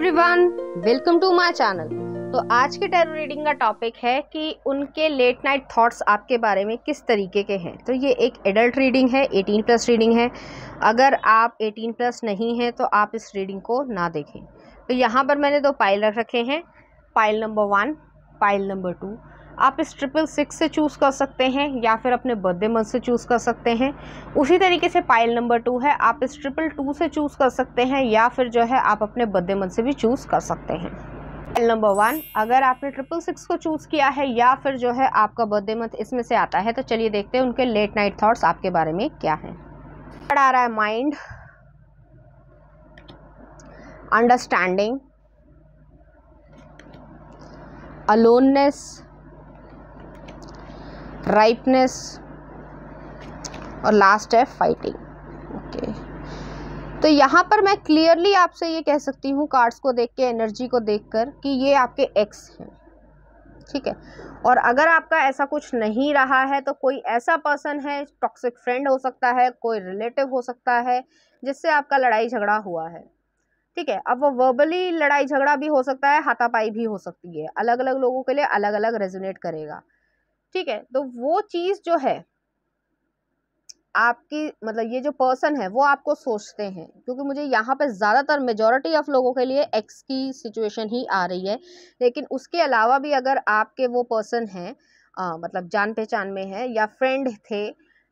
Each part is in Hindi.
Everyone welcome to my channel तो आज के टैरो रीडिंग का टॉपिक है कि उनके लेट नाइट थॉट्स आपके बारे में किस तरीके के हैं तो ये एक एडल्ट रीडिंग है 18 प्लस रीडिंग है अगर आप 18 प्लस नहीं हैं तो आप इस रीडिंग को ना देखें तो यहाँ पर मैंने दो पाइल रख रखे हैं pile number one pile number two आप इस ट्रिपल सिक्स से चूज़ कर सकते हैं या फिर अपने बर्थडे मंथ से चूज़ कर सकते हैं उसी तरीके से पाइल नंबर टू है आप इस ट्रिपल टू से चूज़ कर सकते हैं या फिर जो है आप अपने बर्थडे मंथ से भी चूज़ कर सकते हैं पाइल नंबर वन अगर आपने ट्रिपल सिक्स को चूज़ किया है या फिर जो है आपका बर्थडे मंथ इसमें से आता है तो चलिए देखते हैं उनके लेट नाइट थाट्स आपके बारे में क्या है आ रहा है माइंड अंडरस्टैंडिंग अलोननेस राइपनेस और लास्ट है फाइटिंग ओके तो यहाँ पर मैं क्लियरली आपसे ये कह सकती हूँ कार्ड्स को देख के एनर्जी को देख कर कि ये आपके एक्स हैं ठीक है और अगर आपका ऐसा कुछ नहीं रहा है तो कोई ऐसा पर्सन है टॉक्सिक फ्रेंड हो सकता है कोई रिलेटिव हो सकता है जिससे आपका लड़ाई झगड़ा हुआ है ठीक है अब वो वर्बली लड़ाई झगड़ा भी हो सकता है हाथापाई भी हो सकती है अलग अलग लोगों के लिए अलग अलग रेजोनेट करेगा ठीक है तो वो चीज़ जो है आपकी मतलब ये जो पर्सन है वो आपको सोचते हैं क्योंकि मुझे यहाँ पे ज़्यादातर मेजोरिटी ऑफ लोगों के लिए एक्स की सिचुएशन ही आ रही है लेकिन उसके अलावा भी अगर आपके वो पर्सन हैं मतलब जान पहचान में है या फ्रेंड थे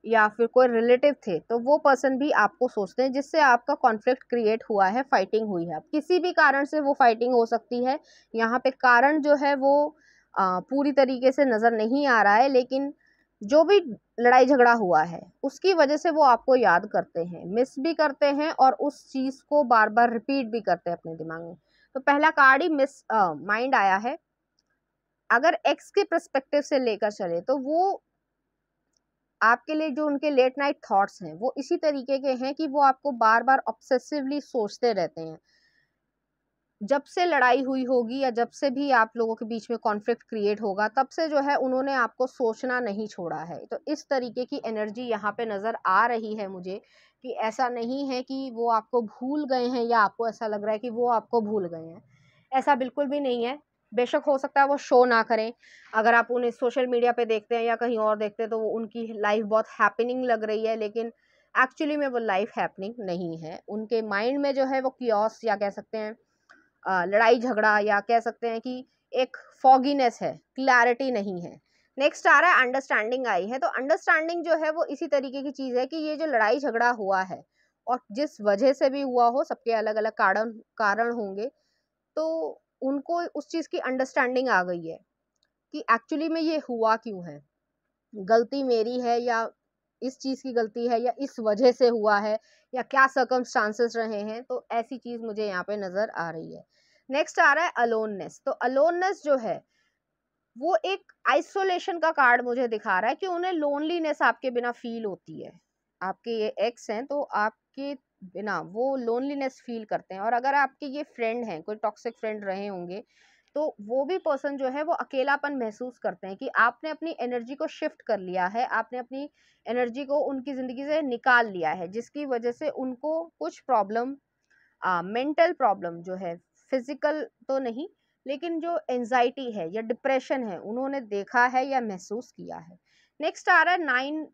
या फिर कोई रिलेटिव थे तो वो पर्सन भी आपको सोचते हैं जिससे आपका कॉन्फ्लिक्ट क्रिएट हुआ है फाइटिंग हुई है किसी भी कारण से वो फाइटिंग हो सकती है यहाँ पे कारण जो है वो पूरी तरीके से नज़र नहीं आ रहा है लेकिन जो भी लड़ाई झगड़ा हुआ है उसकी वजह से वो आपको याद करते हैं मिस भी करते हैं और उस चीज़ को बार बार रिपीट भी करते हैं अपने दिमाग में तो पहला कार्ड ही मिस माइंड आया है अगर एक्स के प्रस्पेक्टिव से लेकर चले तो वो आपके लिए जो उनके लेट नाइट थॉट्स हैं वो इसी तरीके के हैं कि वो आपको बार बार ऑब्सेसिवली सोचते रहते हैं जब से लड़ाई हुई होगी या जब से भी आप लोगों के बीच में कॉन्फ्लिक्ट क्रिएट होगा तब से जो है उन्होंने आपको सोचना नहीं छोड़ा है तो इस तरीके की एनर्जी यहाँ पे नज़र आ रही है मुझे कि ऐसा नहीं है कि वो आपको भूल गए हैं या आपको ऐसा लग रहा है कि वो आपको भूल गए हैं ऐसा बिल्कुल भी नहीं है बेशक हो सकता है वो शो ना करें अगर आप उन्हें सोशल मीडिया पे देखते हैं या कहीं और देखते हैं तो वो उनकी लाइफ बहुत हैपनिंग लग रही है लेकिन एक्चुअली में वो लाइफ हैपनिंग नहीं है उनके माइंड में जो है वो क्योस या कह सकते हैं लड़ाई झगड़ा या कह सकते हैं कि एक फॉगीनेस है क्लैरिटी नहीं है नेक्स्ट आ रहा है अंडरस्टैंडिंग आई है तो अंडरस्टैंडिंग जो है वो इसी तरीके की चीज़ है कि ये जो लड़ाई झगड़ा हुआ है और जिस वजह से भी हुआ हो सबके अलग अलग कारण कारण होंगे तो उनको उस चीज़ की अंडरस्टैंडिंग आ गई है कि एक्चुअली में ये हुआ क्यों है गलती मेरी है या इस चीज़ की गलती है या इस वजह से हुआ है या क्या सकम चांसेस रहे हैं तो ऐसी चीज़ मुझे यहाँ पे नज़र आ रही है नेक्स्ट आ रहा है अलोननेस तो अलोननेस जो है वो एक आइसोलेशन का कार्ड मुझे दिखा रहा है कि उन्हें लोनलीनेस आपके बिना फील होती है आपके ये एक्स हैं तो आपके बिना वो लोनलीनेस फील करते हैं और अगर आपके ये फ्रेंड हैं कोई टॉक्सिक फ्रेंड रहे होंगे तो वो भी पर्सन जो है वो अकेलापन महसूस करते हैं कि आपने अपनी एनर्जी को शिफ्ट कर लिया है आपने अपनी एनर्जी को उनकी ज़िंदगी से निकाल लिया है जिसकी वजह से उनको कुछ प्रॉब्लम मेंटल प्रॉब्लम जो है फिज़िकल तो नहीं लेकिन जो एनजाइटी है या डिप्रेशन है उन्होंने देखा है या महसूस किया है नेक्स्ट आ रहा है नाइन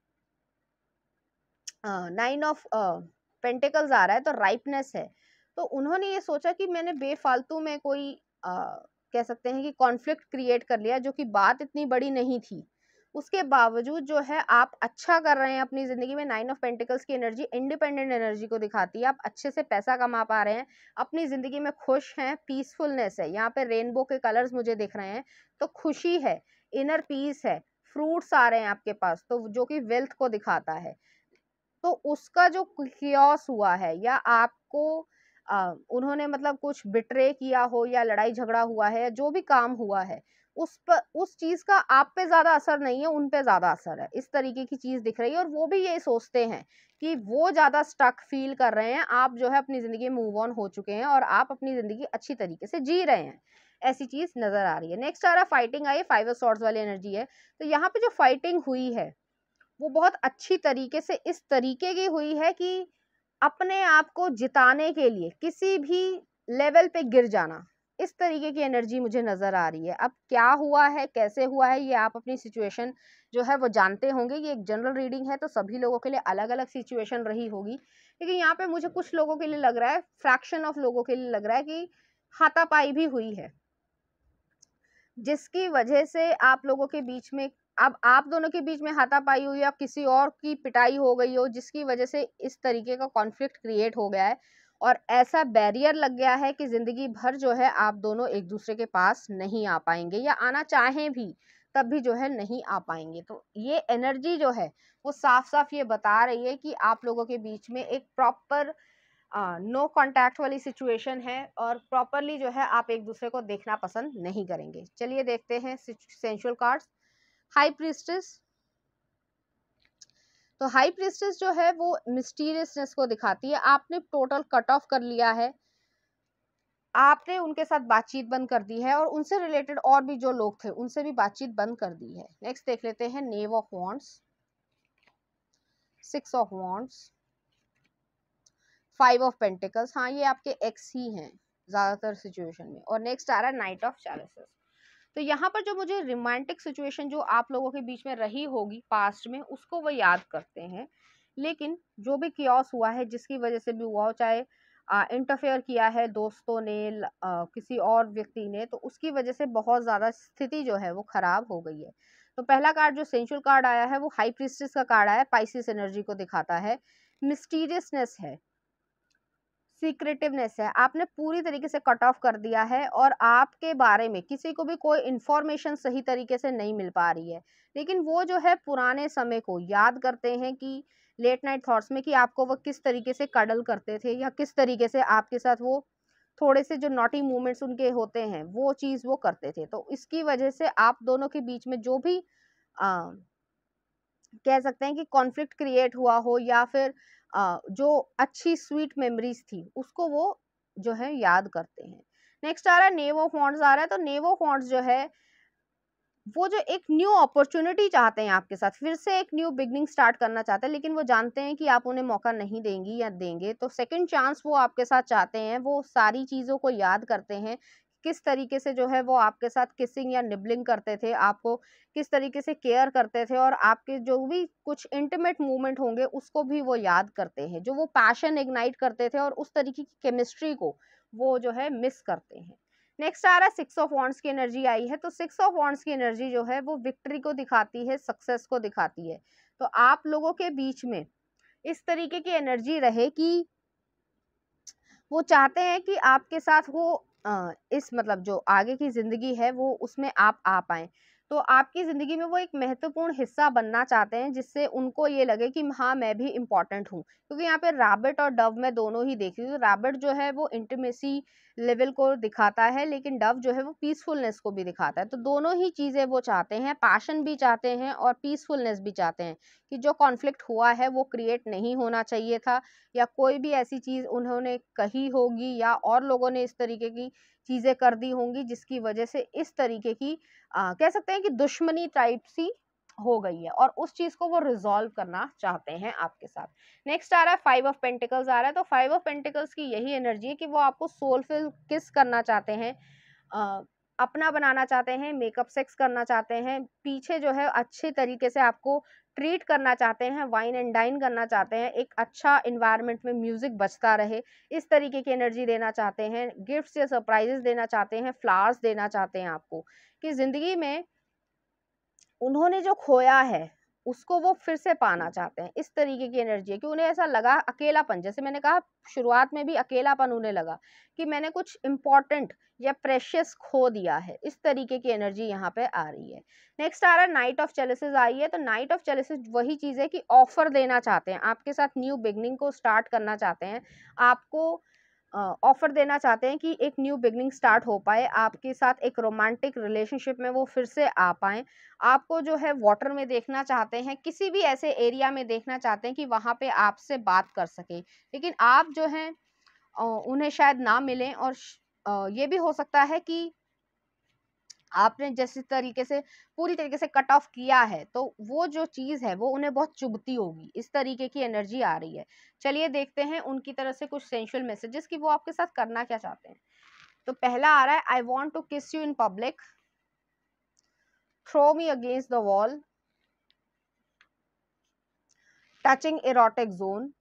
नाइन ऑफ पेंटिकल्स आ रहा है तो राइपनेस है तो उन्होंने ये सोचा कि मैंने बेफालतू में कोई uh, कह सकते हैं कि कॉन्फ्लिक्ट क्रिएट कर लिया जो कि बात इतनी बड़ी नहीं थी उसके बावजूद जो है आप अच्छा कर रहे हैं अपनी ज़िंदगी में नाइन ऑफ पेंटिकल्स की एनर्जी इंडिपेंडेंट एनर्जी को दिखाती है आप अच्छे से पैसा कमा पा रहे हैं अपनी ज़िंदगी में खुश हैं पीसफुलनेस है यहाँ पे रेनबो के कलर्स मुझे दिख रहे हैं तो खुशी है इनर पीस है फ्रूट्स आ रहे हैं आपके पास तो जो कि वेल्थ को दिखाता है तो उसका जो क्योस हुआ है या आपको उन्होंने मतलब कुछ बिट्रे किया हो या लड़ाई झगड़ा हुआ है जो भी काम हुआ है उस पर उस चीज़ का आप पे ज़्यादा असर नहीं है उन पे ज़्यादा असर है इस तरीके की चीज़ दिख रही है और वो भी ये सोचते हैं कि वो ज़्यादा स्टक फील कर रहे हैं आप जो है अपनी ज़िंदगी मूव ऑन हो चुके हैं और आप अपनी ज़िंदगी अच्छी तरीके से जी रहे हैं ऐसी चीज़ नज़र आ रही है नेक्स्ट आ रहा फाइटिंग आई फाइव सॉर्ट्स वाली एनर्जी है तो यहाँ पर जो फाइटिंग हुई है वो बहुत अच्छी तरीके से इस तरीके की हुई है कि अपने आप को जिताने के लिए किसी भी लेवल पे गिर जाना इस तरीके की एनर्जी मुझे नज़र आ रही है अब क्या हुआ है कैसे हुआ है ये आप अपनी सिचुएशन जो है वो जानते होंगे ये एक जनरल रीडिंग है तो सभी लोगों के लिए अलग अलग सिचुएशन रही होगी लेकिन यहाँ पे मुझे कुछ लोगों के लिए लग रहा है फ्रैक्शन ऑफ लोगों के लिए लग रहा है कि हाथापाई भी हुई है जिसकी वजह से आप लोगों के बीच में अब आप दोनों के बीच में हाथापाई हुई या किसी और की पिटाई हो गई हो जिसकी वजह से इस तरीके का कॉन्फ्लिक्ट क्रिएट हो गया है और ऐसा बैरियर लग गया है कि ज़िंदगी भर जो है आप दोनों एक दूसरे के पास नहीं आ पाएंगे या आना चाहें भी तब भी जो है नहीं आ पाएंगे तो ये एनर्जी जो है वो साफ साफ ये बता रही है कि आप लोगों के बीच में एक प्रॉपर नो कॉन्टेक्ट वाली सिचुएशन है और प्रॉपरली जो है आप एक दूसरे को देखना पसंद नहीं करेंगे चलिए देखते हैं सेंशुअल कार्ड्स हाई प्रिस्टिस तो हाई प्रिस्टिस जो है वो मिस्टीरियसनेस को दिखाती है आपने टोटल कट ऑफ कर लिया है आपने उनके साथ बातचीत बंद कर दी है और उनसे रिलेटेड और भी जो लोग थे उनसे भी बातचीत बंद कर दी है नेक्स्ट देख लेते हैं knave of wands six of wands five of pentacles हाँ ये आपके एक्स ही हैं ज़्यादातर सिचुएशन में और नेक्स्ट आ रहा है नाइट ऑफ चार्सेस तो यहाँ पर जो मुझे रोमांटिक सिचुएशन जो आप लोगों के बीच में रही होगी पास्ट में उसको वो याद करते हैं लेकिन जो भी क्योस हुआ है जिसकी वजह से भी हुआ हो चाहे इंटरफेयर किया है दोस्तों ने आ, किसी और व्यक्ति ने तो उसकी वजह से बहुत ज़्यादा स्थिति जो है वो ख़राब हो गई है तो पहला कार्ड जो सेंचुर कार्ड आया है वो हाई प्रिस्टिस का कार्ड आया है पाइसिस एनर्जी को दिखाता है मिस्टीरियसनेस है सीक्रेटिवनेस है आपने पूरी तरीके से कट ऑफ कर दिया है और आपके बारे में किसी को भी कोई इन्फॉर्मेशन सही तरीके से नहीं मिल पा रही है लेकिन वो जो है पुराने समय को याद करते हैं कि लेट नाइट थॉट्स में कि आपको वो किस तरीके से कडल करते थे या किस तरीके से आपके साथ वो थोड़े से जो नॉटी मूवमेंट्स उनके होते हैं वो चीज़ वो करते थे तो इसकी वजह से आप दोनों के बीच में जो भी आ, कह सकते हैं कि कॉन्फ्लिक्ट क्रिएट हुआ हो या फिर जो अच्छी स्वीट मेमोरीज थी उसको वो जो है याद करते हैं नेक्स्ट आ रहा है नेवो फॉन्ट्स आ रहा है तो नेवो फॉन्ट्स जो है वो जो एक न्यू अपॉर्चुनिटी चाहते हैं आपके साथ फिर से एक न्यू बिगनिंग स्टार्ट करना चाहते हैं लेकिन वो जानते हैं कि आप उन्हें मौका नहीं देंगी या देंगे तो सेकंड चांस वो आपके साथ चाहते हैं वो सारी चीज़ों को याद करते हैं किस तरीके से जो है वो आपके साथ किसिंग या निबलिंग करते थे आपको किस तरीके से केयर करते थे और आपके जो भी कुछ इंटीमेट मूवमेंट होंगे उसको भी वो याद करते हैं जो वो पैशन इग्नाइट करते थे और उस तरीके की केमिस्ट्री को वो जो है मिस करते हैं नेक्स्ट आ रहा है सिक्स ऑफ वॉन्ट्स की एनर्जी आई है तो सिक्स ऑफ वॉन्ट्स की एनर्जी जो है वो विक्ट्री को दिखाती है सक्सेस को दिखाती है तो आप लोगों के बीच में इस तरीके की एनर्जी रहे कि वो चाहते हैं कि आपके साथ वो इस मतलब जो आगे की ज़िंदगी है वो उसमें आप आ पाएँ तो आपकी ज़िंदगी में वो एक महत्वपूर्ण हिस्सा बनना चाहते हैं जिससे उनको ये लगे कि हाँ मैं भी इम्पॉर्टेंट हूँ क्योंकि यहाँ पे रैबिट और डव मैं दोनों ही देख रही हूँ तो रैबिट जो है वो इंटीमेसी लेवल को दिखाता है लेकिन डव जो है वो पीसफुलनेस को भी दिखाता है तो दोनों ही चीज़ें वो चाहते हैं पैशन भी चाहते हैं और पीसफुलनेस भी चाहते हैं कि जो कॉन्फ्लिक्ट हुआ है वो क्रिएट नहीं होना चाहिए था या कोई भी ऐसी चीज़ उन्होंने कही होगी या और लोगों ने इस तरीके की चीज़ें कर दी होंगी जिसकी वजह से इस तरीके की आ, कह सकते हैं कि दुश्मनी टाइप सी हो गई है और उस चीज को वो रिजोल्व करना चाहते हैं आपके साथ नेक्स्ट आ रहा है फाइव ऑफ पेंटिकल्स आ रहा है तो फाइव ऑफ पेंटिकल्स की यही एनर्जी है कि वो आपको सोलफिल किस करना चाहते हैं अपना बनाना चाहते हैं मेकअप सेक्स करना चाहते हैं पीछे जो है अच्छे तरीके से आपको ट्रीट करना चाहते हैं वाइन एंड डाइन करना चाहते हैं एक अच्छा इन्वायरमेंट में म्यूज़िक बजता रहे इस तरीके की एनर्जी देना चाहते हैं गिफ्ट्स या सरप्राइजेस देना चाहते हैं फ्लावर्स देना चाहते हैं आपको कि ज़िंदगी में उन्होंने जो खोया है उसको वो फिर से पाना चाहते हैं इस तरीके की एनर्जी है कि उन्हें ऐसा लगा अकेलापन जैसे मैंने कहा शुरुआत में भी अकेलापन उन्हें लगा कि मैंने कुछ इम्पॉर्टेंट या प्रेशियस खो दिया है इस तरीके की एनर्जी यहाँ पे आ रही है नेक्स्ट आ रहा है नाइट ऑफ चेलिसेज आई है तो नाइट ऑफ चेलिसेज वही चीज़ है कि ऑफर देना चाहते हैं आपके साथ न्यू बिगनिंग को स्टार्ट करना चाहते हैं आपको ऑफ़र देना चाहते हैं कि एक न्यू बिगनिंग स्टार्ट हो पाए आपके साथ एक रोमांटिक रिलेशनशिप में वो फिर से आ पाएँ आपको जो है वाटर में देखना चाहते हैं किसी भी ऐसे एरिया में देखना चाहते हैं कि वहाँ पे आपसे बात कर सकें लेकिन आप जो हैं उन्हें शायद ना मिलें और ये भी हो सकता है कि आपने जिस तरीके से पूरी तरीके से कट ऑफ किया है तो वो जो चीज़ है वो उन्हें बहुत चुभती होगी इस तरीके की एनर्जी आ रही है चलिए देखते हैं उनकी तरफ से कुछ सेंशुअल मैसेजेस कि वो आपके साथ करना क्या चाहते हैं तो पहला आ रहा है I want to kiss you in public throw me against the wall touching erotic zone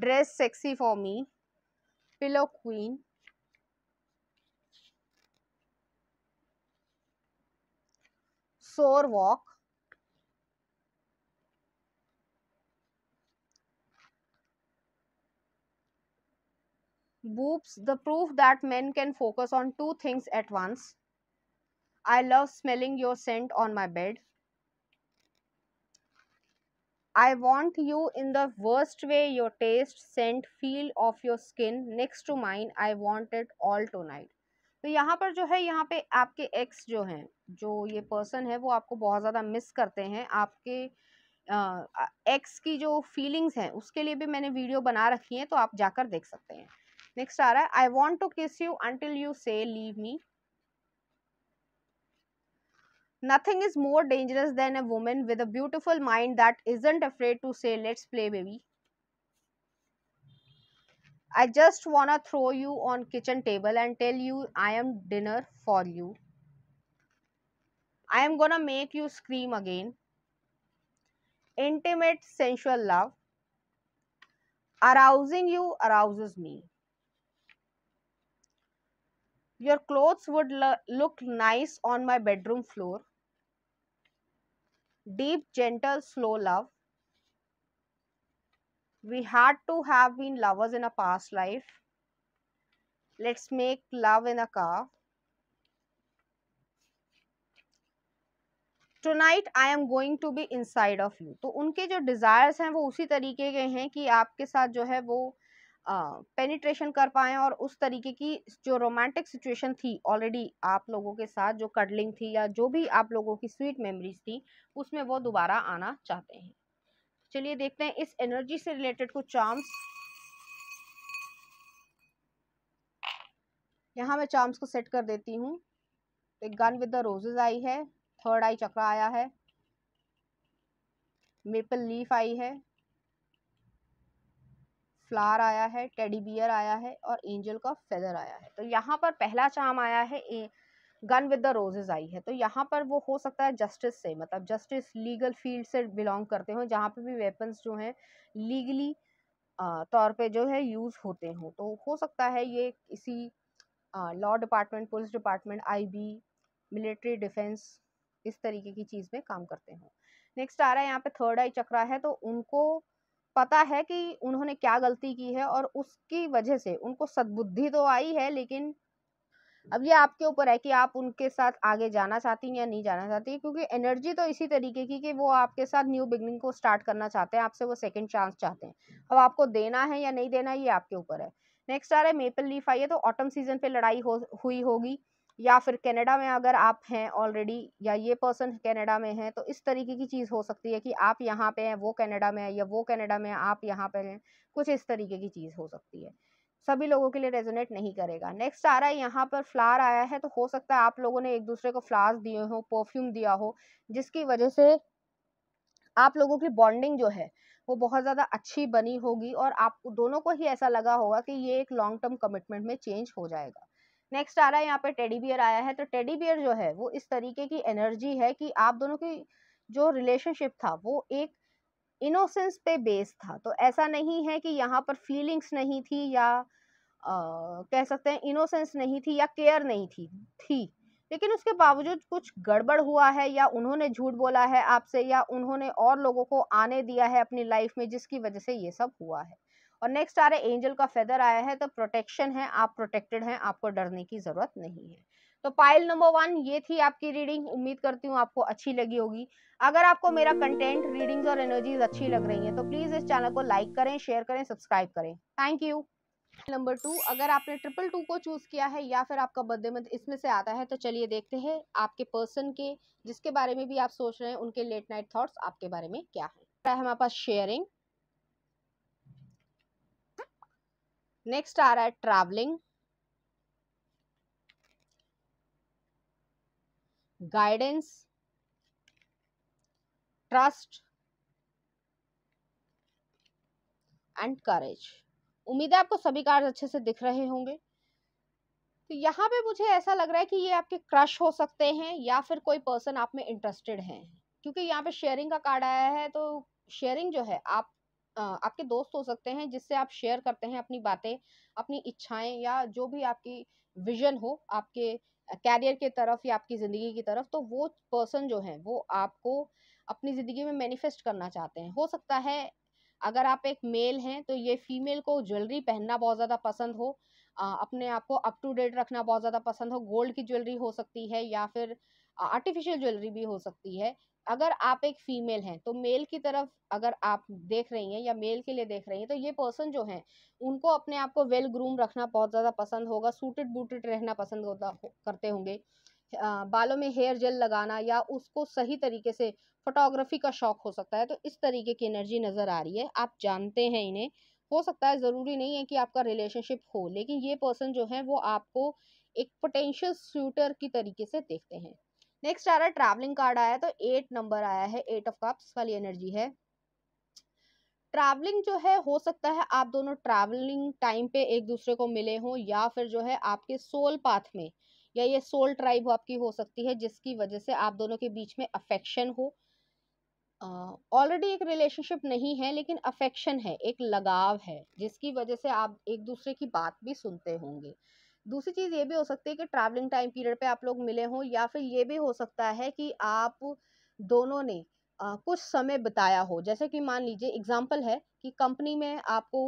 dress sexy for me queen, Phylloquine, walk, boobs the proof that men can focus on two things at once i love smelling your scent on my bed I want you in the worst way your taste, scent, feel of your skin next to mine. I want it all tonight. तो यहाँ पर जो है यहाँ पे आपके एक्स जो हैं जो ये पर्सन है वो आपको बहुत ज़्यादा मिस करते हैं आपके एक्स की जो फीलिंग्स हैं उसके लिए भी मैंने वीडियो बना रखी है तो आप जाकर देख सकते हैं नेक्स्ट आ रहा है I want to kiss you until you say leave me Nothing is more dangerous than a woman with a beautiful mind that isn't afraid to say, Let's play, baby. I just wanna throw you on kitchen table and tell you I am dinner for you. I am gonna make you scream again. Intimate sensual love. Arousing you arouses me. Your clothes would look nice on my bedroom floor. deep gentle slow love we had to have been lovers in a past life let's make love in a car Tonight I am going to be inside of you. तो उनके जो desires हैं वो उसी तरीके के हैं कि आपके साथ जो है वो पेनिट्रेशन कर पाएँ और उस तरीके की जो रोमांटिक सिचुएशन थी ऑलरेडी आप लोगों के साथ जो कडलिंग थी या जो भी आप लोगों की स्वीट मेमोरीज थी उसमें वो दोबारा आना चाहते हैं चलिए देखते हैं इस एनर्जी से रिलेटेड कुछ चार्म्स यहाँ मैं चार्म्स को सेट कर देती हूँ एक गन विद द रोजेज आई है थर्ड आई चक्र आया है मेपल लीफ आई है फ्लावर आया है टेडी बियर आया है और एंजल का फेदर आया है तो यहाँ पर पहला चाम आया है a, gun with the roses आई है तो यहाँ पर वो हो सकता है जस्टिस से मतलब जस्टिस लीगल फील्ड से बिलोंग करते हों जहाँ पे भी वेपन्स जो हैं लीगली तौर पे जो है यूज़ होते हों तो हो सकता है ये इसी law department police department IB military defence इस तरीके की चीज़ में काम करते हों नेक्स्ट आ रहा है यहाँ पे थर्ड आई चक्रा है तो उनको पता है कि उन्होंने क्या गलती की है और उसकी वजह से उनको सद्बुद्धि तो आई है लेकिन अब ये आपके ऊपर है कि आप उनके साथ आगे जाना चाहती हैं या नहीं जाना चाहती क्योंकि एनर्जी तो इसी तरीके की कि वो आपके साथ न्यू बिगनिंग को स्टार्ट करना चाहते हैं आपसे वो सेकंड चांस चाहते हैं अब आपको देना है या नहीं देना ये आपके ऊपर है नेक्स्ट आ रहा है मेपल लीफ आई है तो ऑटम सीजन पे लड़ाई हो हुई होगी या फिर कनाडा में अगर आप हैं ऑलरेडी या ये पर्सन कनाडा में है तो इस तरीके की चीज़ हो सकती है कि आप यहाँ पे हैं वो कनाडा में है या वो कनाडा में आप यहाँ पे हैं कुछ इस तरीके की चीज़ हो सकती है सभी लोगों के लिए रेजोनेट नहीं करेगा नेक्स्ट आ रहा है यहाँ पर फ्लावर आया है तो हो सकता है आप लोगों ने एक दूसरे को फ्लावर्स दिए हो परफ्यूम दिया हो जिसकी वजह से आप लोगों की बॉन्डिंग जो है वो बहुत ज़्यादा अच्छी बनी होगी और आप दोनों को ही ऐसा लगा होगा कि ये एक लॉन्ग टर्म कमिटमेंट में चेंज हो जाएगा नेक्स्ट आ रहा है यहाँ पे टेडी बियर आया है तो टेडी बियर जो है वो इस तरीके की एनर्जी है कि आप दोनों की जो रिलेशनशिप था वो एक इनोसेंस पे बेस था तो ऐसा नहीं है कि यहाँ पर फीलिंग्स नहीं थी या आ, कह सकते हैं इनोसेंस नहीं थी या केयर नहीं थी थी लेकिन उसके बावजूद कुछ गड़बड़ हुआ है या उन्होंने झूठ बोला है आपसे या उन्होंने और लोगों को आने दिया है अपनी लाइफ में जिसकी वजह से ये सब हुआ है और नेक्स्ट आ रहा है एंजल का फेदर आया है तो प्रोटेक्शन है आप प्रोटेक्टेड हैं आपको डरने की जरूरत नहीं है तो पाइल नंबर वन ये थी आपकी रीडिंग उम्मीद करती हूँ आपको अच्छी लगी होगी अगर आपको मेरा कंटेंट रीडिंग्स और एनर्जीज अच्छी लग रही है तो प्लीज़ इस चैनल को लाइक करें शेयर करें सब्सक्राइब करें थैंक यू नंबर टू अगर आपने ट्रिपल टू को चूज़ किया है या फिर आपका बर्थडे मंथ इसमें से आता है तो चलिए देखते हैं आपके पर्सन के जिसके बारे में भी आप सोच रहे हैं उनके लेट नाइट थॉट्स आपके बारे में क्या है हमारे पास शेयरिंग नेक्स्ट आ रहा है travelling guidance trust and courage उम्मीद है आपको सभी कार्ड अच्छे से दिख रहे होंगे तो यहाँ पे मुझे ऐसा लग रहा है कि ये आपके क्रश हो सकते हैं या फिर कोई पर्सन आप में इंटरेस्टेड है क्योंकि यहाँ पे शेयरिंग का कार्ड आया है तो शेयरिंग जो है आप आपके दोस्त हो सकते हैं जिससे आप शेयर करते हैं अपनी बातें अपनी इच्छाएं या जो भी आपकी विजन हो आपके कैरियर के तरफ या आपकी ज़िंदगी की तरफ तो वो पर्सन जो है वो आपको अपनी ज़िंदगी में मैनिफेस्ट करना चाहते हैं हो सकता है अगर आप एक मेल हैं तो ये फीमेल को ज्वेलरी पहनना बहुत ज़्यादा पसंद हो आ, अपने आप को अप टू डेट रखना बहुत ज़्यादा पसंद हो गोल्ड की ज्वेलरी हो सकती है या फिर आर्टिफिशियल ज्वेलरी भी हो सकती है अगर आप एक फीमेल हैं तो मेल की तरफ अगर आप देख रही हैं या मेल के लिए देख रही हैं तो ये पर्सन जो हैं उनको अपने आप को वेल ग्रूम रखना बहुत ज़्यादा पसंद होगा सूटेड बूटेड रहना पसंद होता करते होंगे बालों में हेयर जेल लगाना या उसको सही तरीके से फोटोग्राफी का शौक हो सकता है तो इस तरीके की एनर्जी नज़र आ रही है आप जानते हैं इन्हें हो सकता है ज़रूरी नहीं है कि आपका रिलेशनशिप हो लेकिन ये पर्सन जो है वो आपको एक पोटेंशियल सूटर की तरीके से देखते हैं नेक्स्ट आ रहा है ट्रैवलिंग कार्ड आया तो एट नंबर आया है एट ऑफ कप्स वाली एनर्जी है ट्रैवलिंग जो है हो सकता है आप दोनों ट्रैवलिंग टाइम पे एक दूसरे को मिले हों या फिर जो है आपके सोल पाथ में या ये सोल ट्राइब आपकी हो सकती है जिसकी वजह से आप दोनों के बीच में अफेक्शन हो ऑलरेडी uh, एक रिलेशनशिप नहीं है लेकिन अफेक्शन है एक लगाव है जिसकी वजह से आप एक दूसरे की बात भी सुनते होंगे uh, दूसरी चीज़ ये भी हो सकती है कि ट्रैवलिंग टाइम पीरियड पे आप लोग मिले हों या फिर ये भी हो सकता है कि आप दोनों ने आ, कुछ समय बताया हो जैसे कि मान लीजिए एग्जाम्पल है कि कंपनी में आपको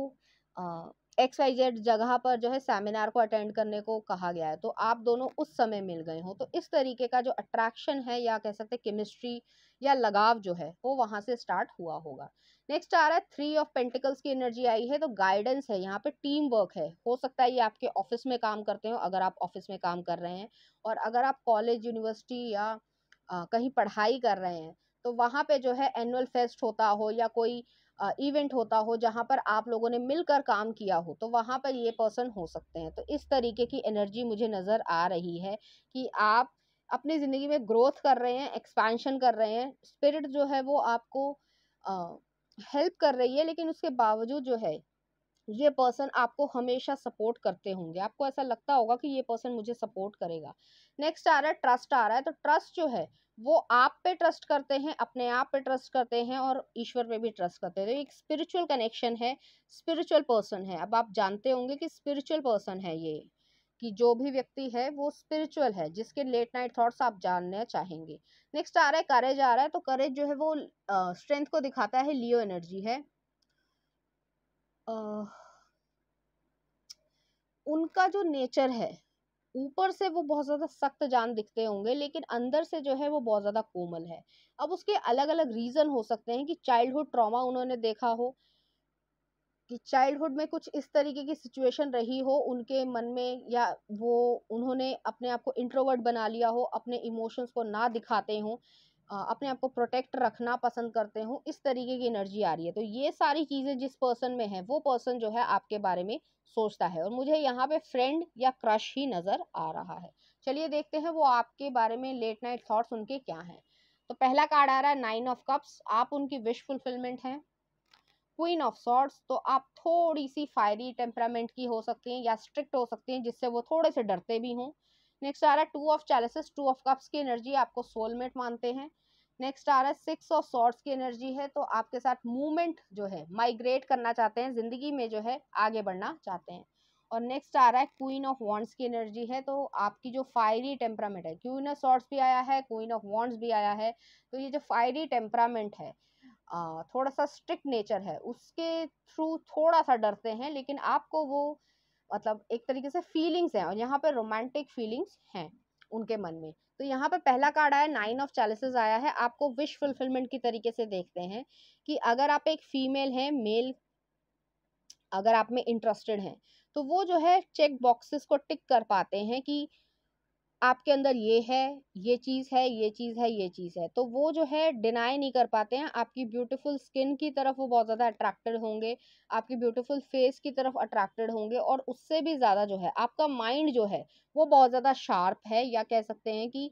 एक्स वाई जेड जगह पर जो है सेमिनार को अटेंड करने को कहा गया है तो आप दोनों उस समय मिल गए हो तो इस तरीके का जो अट्रैक्शन है या कह सकते केमिस्ट्री या लगाव जो है वो वहाँ से स्टार्ट हुआ होगा नेक्स्ट आ रहा है थ्री ऑफ पेंटिकल्स की एनर्जी आई है तो गाइडेंस है यहाँ पे टीम वर्क है हो सकता है ये आपके ऑफिस में काम करते हो अगर आप ऑफिस में काम कर रहे हैं और अगर आप कॉलेज यूनिवर्सिटी या आ, कहीं पढ़ाई कर रहे हैं तो वहाँ पे जो है एनुअल फेस्ट होता हो या कोई इवेंट होता हो जहाँ पर आप लोगों ने मिलकर काम किया हो तो वहाँ पर ये पर्सन हो सकते हैं तो इस तरीके की एनर्जी मुझे नज़र आ रही है कि आप अपनी ज़िंदगी में ग्रोथ कर रहे हैं एक्सपेंशन कर रहे हैं स्पिरिट जो है वो आपको हेल्प कर रही है लेकिन उसके बावजूद जो है ये पर्सन आपको हमेशा सपोर्ट करते होंगे आपको ऐसा लगता होगा कि ये पर्सन मुझे सपोर्ट करेगा नेक्स्ट आ रहा है ट्रस्ट आ रहा है तो ट्रस्ट जो है वो आप पे ट्रस्ट करते हैं अपने आप पे ट्रस्ट करते हैं और ईश्वर पे भी ट्रस्ट करते हैं तो एक स्पिरिचुअल कनेक्शन है स्पिरिचुअल पर्सन है अब आप जानते होंगे कि स्पिरिचुअल पर्सन है ये कि जो भी व्यक्ति है वो स्पिरिचुअल है जिसके लेट नाइट थॉट्स आप जानना चाहेंगे नेक्स्ट आ रहा है करेज आ रहा है तो करेज जो है वो स्ट्रेंथ uh, को दिखाता है लियो एनर्जी है uh, उनका जो नेचर है ऊपर से वो बहुत ज़्यादा सख्त जान दिखते होंगे लेकिन अंदर से जो है वो बहुत ज़्यादा कोमल है अब उसके अलग अलग रीज़न हो सकते हैं कि चाइल्डहुड ट्रॉमा उन्होंने देखा हो कि चाइल्डहुड में कुछ इस तरीके की सिचुएशन रही हो उनके मन में या वो उन्होंने अपने आप को इंट्रोवर्ट बना लिया हो अपने इमोशंस को ना दिखाते हों अपने आप को प्रोटेक्ट रखना पसंद करते हों इस तरीके की एनर्जी आ रही है तो ये सारी चीज़ें जिस पर्सन में है वो पर्सन जो है आपके बारे में सोचता है और मुझे यहाँ पे फ्रेंड या क्रश ही नज़र आ रहा है चलिए देखते हैं वो आपके बारे में लेट नाइट थाट्स उनके क्या हैं तो पहला कार्ड आ रहा है नाइन ऑफ कप्स आप उनकी विश फुलफिलमेंट हैं क्वीन ऑफ सॉर्ट्स तो आप थोड़ी सी फायरी टेम्परामेंट की हो सकती हैं या स्ट्रिक्ट हो सकती हैं जिससे वो थोड़े से डरते भी हों नेक्स्ट आ रहा है two of chalices two of cups की एनर्जी आपको सोलमेट मानते हैं नेक्स्ट आ रहा है सिक्स ऑफ सॉर्ट्स की एनर्जी है तो आपके साथ मूवमेंट जो है माइग्रेट करना चाहते हैं ज़िंदगी में जो है आगे बढ़ना चाहते हैं और नेक्स्ट आ रहा है क्वीन ऑफ वॉन्ट्स की एनर्जी है तो आपकी जो फायरी टेम्परामेंट है क्वीन ऑफ सॉर्ट्स भी आया है क्वीन ऑफ वॉन्ट्स भी आया है तो ये जो फायरी टेम्परामेंट है थोड़ा सा स्ट्रिक्ट नेचर है उसके थ्रू थोड़ा सा डरते हैं लेकिन आपको वो मतलब एक तरीके से फीलिंग्स हैं और यहाँ पर रोमांटिक फीलिंग्स हैं उनके मन में तो यहाँ पर पहला कार्ड आया नाइन ऑफ चालीसेस आया है आपको विश फुलफिलमेंट की तरीके से देखते हैं कि अगर आप एक फीमेल हैं मेल अगर आप में इंटरेस्टेड हैं तो वो जो है चेक बॉक्सेस को टिक कर पाते हैं कि आपके अंदर ये है ये चीज़ है ये चीज़ है ये चीज़ है तो वो जो है डिनाई नहीं कर पाते हैं आपकी ब्यूटीफुल स्किन की तरफ वो बहुत ज़्यादा अट्रैक्टेड होंगे आपकी ब्यूटीफुल फेस की तरफ अट्रैक्टेड होंगे और उससे भी ज़्यादा जो है आपका माइंड जो है वो बहुत ज़्यादा शार्प है या कह सकते हैं कि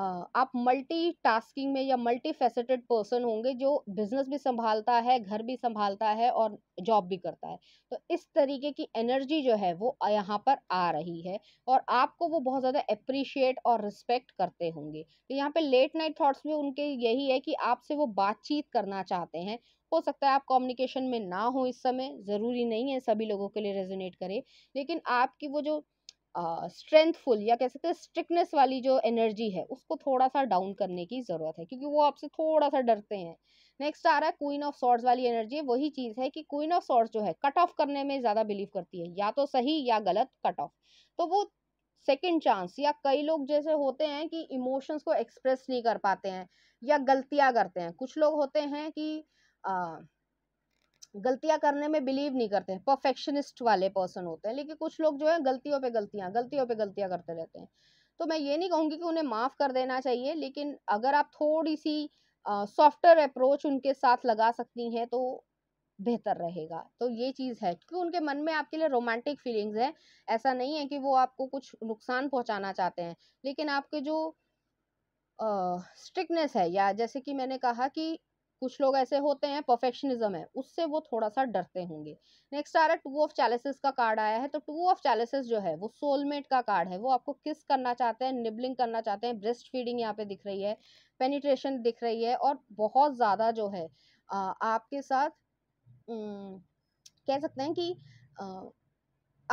आप मल्टी टास्किंग में या मल्टी फैसेटेड पर्सन होंगे जो बिजनेस भी संभालता है घर भी संभालता है और जॉब भी करता है तो इस तरीके की एनर्जी जो है वो यहाँ पर आ रही है और आपको वो बहुत ज़्यादा अप्रिशिएट और रिस्पेक्ट करते होंगे तो यहाँ पे लेट नाइट थॉट्स में उनके यही है कि आपसे वो बातचीत करना चाहते हैं हो सकता है आप कम्युनिकेशन में ना हो इस समय ज़रूरी नहीं है सभी लोगों के लिए रेजोनेट करे लेकिन आपकी वो जो स्ट्रेंथफुल uh, या कह सकते हैं स्ट्रिकनेस वाली जो एनर्जी है उसको थोड़ा सा डाउन करने की ज़रूरत है क्योंकि वो आपसे थोड़ा सा डरते हैं नेक्स्ट आ रहा है क्वीन ऑफ सॉर्ट्स वाली एनर्जी वही चीज़ है कि क्वीन ऑफ सॉर्ट्स जो है कट ऑफ करने में ज़्यादा बिलीव करती है या तो सही या गलत कट ऑफ तो वो सेकेंड चांस या कई लोग जैसे होते हैं कि इमोशंस को एक्सप्रेस नहीं कर पाते हैं या गलतियाँ करते हैं कुछ लोग होते हैं कि गलतियां करने में बिलीव नहीं करते परफेक्शनिस्ट वाले पर्सन होते हैं लेकिन कुछ लोग जो है गलतियों पे गलतियां गलतियों पे गलतियां करते रहते हैं तो मैं ये नहीं कहूँगी कि उन्हें माफ़ कर देना चाहिए लेकिन अगर आप थोड़ी सी सॉफ्टवेयर अप्रोच उनके साथ लगा सकती हैं तो बेहतर रहेगा तो ये चीज़ है क्योंकि उनके मन में आपके लिए रोमांटिक फीलिंग्स है ऐसा नहीं है कि वो आपको कुछ नुकसान पहुंचाना चाहते हैं लेकिन आपके जो स्ट्रिकनेस है या जैसे कि मैंने कहा कि कुछ लोग ऐसे होते हैं परफेक्शनिज्म है उससे वो थोड़ा सा डरते होंगे नेक्स्ट आ रहा है टू ऑफ चैलिसिस का कार्ड आया है तो टू ऑफ चैलिसिस जो है वो सोलमेट का कार्ड है वो आपको किस करना चाहते हैं निबलिंग करना चाहते हैं ब्रेस्ट फीडिंग यहाँ पे दिख रही है पेनिट्रेशन दिख रही है और बहुत ज़्यादा जो है आ, आपके साथ न, कह सकते हैं कि आ,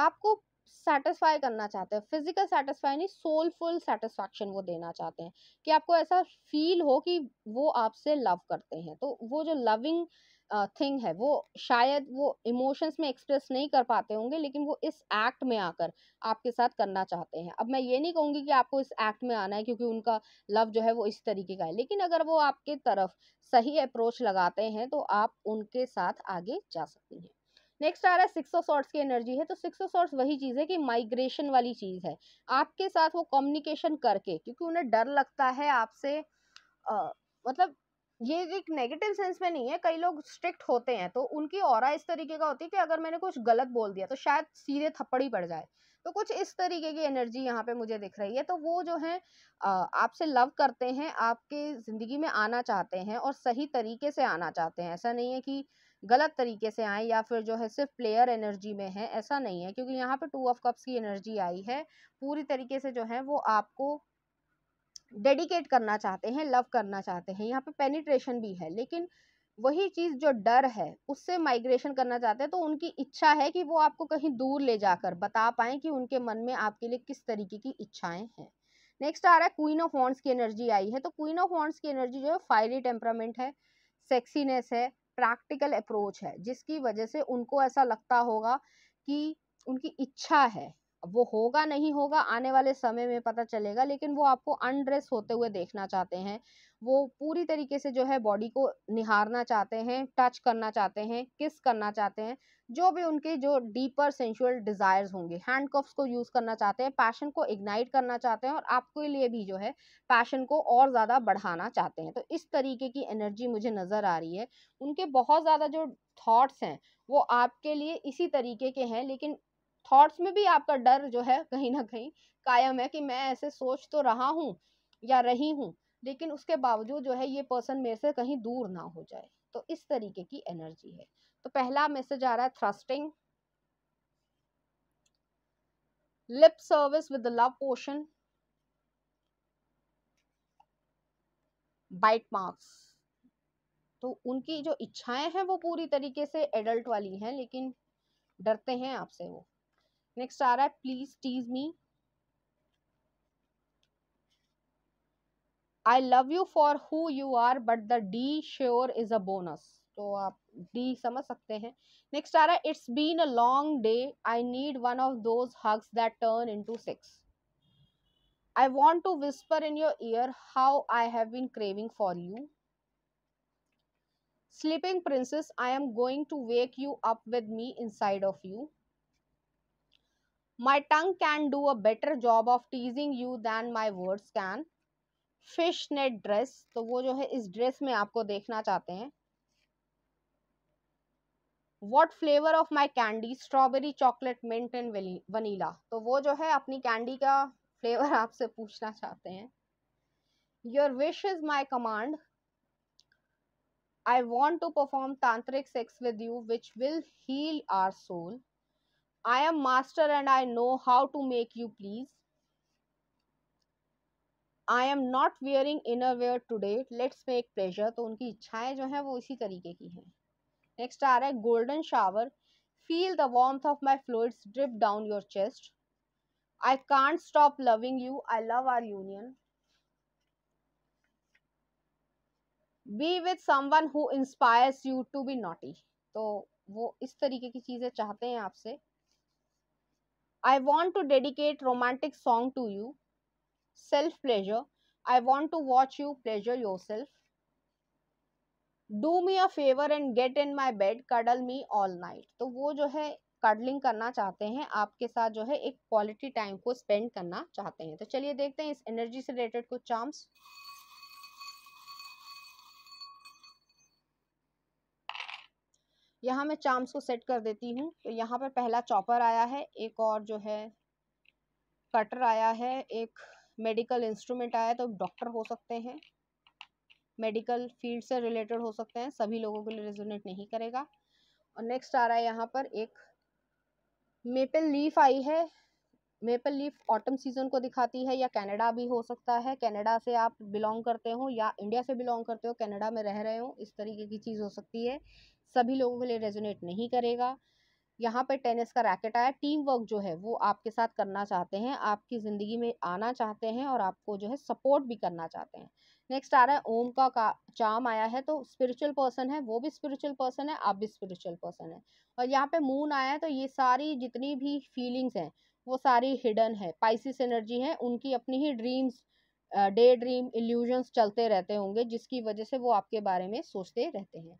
आपको सेटिस्फाई करना चाहते हैं फिजिकल सेटिस्फाई नहीं सोलफुल सेटिस्फैक्शन वो देना चाहते हैं कि आपको ऐसा फील हो कि वो आपसे लव करते हैं तो वो जो लविंग थिंग uh, है वो शायद वो इमोशंस में एक्सप्रेस नहीं कर पाते होंगे लेकिन वो इस एक्ट में आकर आपके साथ करना चाहते हैं अब मैं ये नहीं कहूँगी कि आपको इस एक्ट में आना है क्योंकि उनका लव जो है वो इस तरीके का है लेकिन अगर वो आपके तरफ सही अप्रोच लगाते हैं तो आप उनके साथ आगे जा सकती हैं नेक्स्ट आ रहा है सिक्स ऑफ सॉर्ट्स की एनर्जी है तो सिक्स ऑफ सॉर्ट्स वही चीज़ है कि माइग्रेशन वाली चीज़ है आपके साथ वो कम्युनिकेशन करके क्योंकि उन्हें डर लगता है आपसे मतलब ये एक नेगेटिव सेंस में नहीं है कई लोग स्ट्रिक्ट होते हैं तो उनकी और इस तरीके का होती है कि अगर मैंने कुछ गलत बोल दिया तो शायद सीधे थप्पड़ ही पड़ जाए तो कुछ इस तरीके की एनर्जी यहाँ पे मुझे दिख रही है तो वो जो है आपसे लव करते हैं आपके ज़िंदगी में आना चाहते हैं और सही तरीके से आना चाहते हैं ऐसा नहीं है कि गलत तरीके से आए या फिर जो है सिर्फ प्लेयर एनर्जी में है ऐसा नहीं है क्योंकि यहाँ पर टू ऑफ कप्स की एनर्जी आई है पूरी तरीके से जो है वो आपको डेडिकेट करना चाहते हैं लव करना चाहते हैं यहाँ पे पेनिट्रेशन भी है लेकिन वही चीज़ जो डर है उससे माइग्रेशन करना चाहते हैं तो उनकी इच्छा है कि वो आपको कहीं दूर ले जाकर बता पाएं कि उनके मन में आपके लिए किस तरीके की इच्छाएं हैं नेक्स्ट आ रहा है क्वीन ऑफ हॉर्न्स की एनर्जी आई है तो क्वीन ऑफ हॉर्न्स की एनर्जी जो है फायरी टेम्परामेंट है सेक्सीनेस है प्रैक्टिकल अप्रोच है जिसकी वजह से उनको ऐसा लगता होगा कि उनकी इच्छा है वो होगा नहीं होगा आने वाले समय में पता चलेगा लेकिन वो आपको अनड्रेस होते हुए देखना चाहते हैं वो पूरी तरीके से जो है बॉडी को निहारना चाहते हैं टच करना चाहते हैं किस करना चाहते हैं जो भी उनके जो डीपर सेंशुअल डिज़ायर्स होंगे हैंड कफ्स को यूज़ करना चाहते हैं पैशन को इग्नाइट करना चाहते हैं और आपके लिए भी जो है पैशन को और ज़्यादा बढ़ाना चाहते हैं तो इस तरीके की एनर्जी मुझे नज़र आ रही है उनके बहुत ज़्यादा जो थाट्स हैं वो आपके लिए इसी तरीके के हैं लेकिन थॉट्स में भी आपका डर जो है कहीं ना कहीं कायम है कि मैं ऐसे सोच तो रहा हूँ या रही हूँ लेकिन उसके बावजूद जो है ये पर्सन मेरे से कहीं दूर ना हो जाए तो इस तरीके की एनर्जी है तो पहला मैसेज आ रहा है thrusting lip service with love potion bite marks तो उनकी जो इच्छाएं हैं वो पूरी तरीके से एडल्ट वाली हैं लेकिन डरते हैं आपसे वो नेक्स्ट आ रहा है please tease me love you for who you are, but the D sure is a bonus. तो आप D समझ सकते हैं Next आ रहा है it's been a long day I need one of those hugs that turn into I want to whisper in your ear how I have been craving for you. Sleeping princess, I am going to wake you up with me inside of you. My tongue can do a better job of teasing you than my words can. Fishnet dress तो वो जो है इस ड्रेस में आपको देखना चाहते हैं what flavour of my candy strawberry chocolate mint and vanilla तो वो जो है अपनी कैंडी का फ्लेवर आपसे पूछना चाहते हैं your wish is my command I want to perform tantric sex with you which will heal our soul I am master and I know how to make you please I am not wearing inner wear today let's make pleasure तो उनकी इच्छाएं जो हैं वो इसी तरीके की हैं नेक्स्ट आ रहा है golden shower feel the warmth of my fluids drip down your chest I can't stop loving you I love our union be with someone who inspires you to be naughty तो वो इस तरीके की चीज़ें चाहते हैं आपसे I want to dedicate romantic song to you self pleasure. I want to watch you pleasure yourself. Do me a favour and get in my bed cuddle me all night तो वो जो है कडलिंग करना चाहते हैं आपके साथ जो है एक क्वालिटी टाइम को स्पेंड करना चाहते हैं तो चलिए देखते हैं इस एनर्जी से रिलेटेड कुछ चार्म्स यहाँ मैं चार्म्स को सेट कर देती हूँ तो यहाँ पर पहला चॉपर आया है एक और जो है कटर आया है एक मेडिकल इंस्ट्रूमेंट आया तो डॉक्टर हो सकते हैं मेडिकल फील्ड से रिलेटेड हो सकते हैं सभी लोगों के लिए रेजोनेट नहीं करेगा और नेक्स्ट आ रहा है यहाँ पर एक मेपल लीफ आई है मेपल लीफ ऑटम सीजन को दिखाती है या कनाडा भी हो सकता है कनाडा से आप बिलोंग करते हो या इंडिया से बिलोंग करते हो कनाडा में रह रहे हो इस तरीके की चीज़ हो सकती है सभी लोगों के लिए रेजोनेट नहीं करेगा यहाँ पे टेनिस का रैकेट आया टीम वर्क जो है वो आपके साथ करना चाहते हैं आपकी ज़िंदगी में आना चाहते हैं और आपको जो है सपोर्ट भी करना चाहते हैं नेक्स्ट आ रहा है ओम का, का चाम आया है तो स्पिरिचुअल पर्सन है वो भी स्पिरिचुअल पर्सन है आप भी स्पिरिचुअल पर्सन है और यहाँ पे मून आया है तो ये सारी जितनी भी फीलिंग्स हैं वो सारी हिडन है पाइसिस एनर्जी है उनकी अपनी ही ड्रीम्स डे ड्रीम इल्यूजन्स चलते रहते होंगे जिसकी वजह से वो आपके बारे में सोचते रहते हैं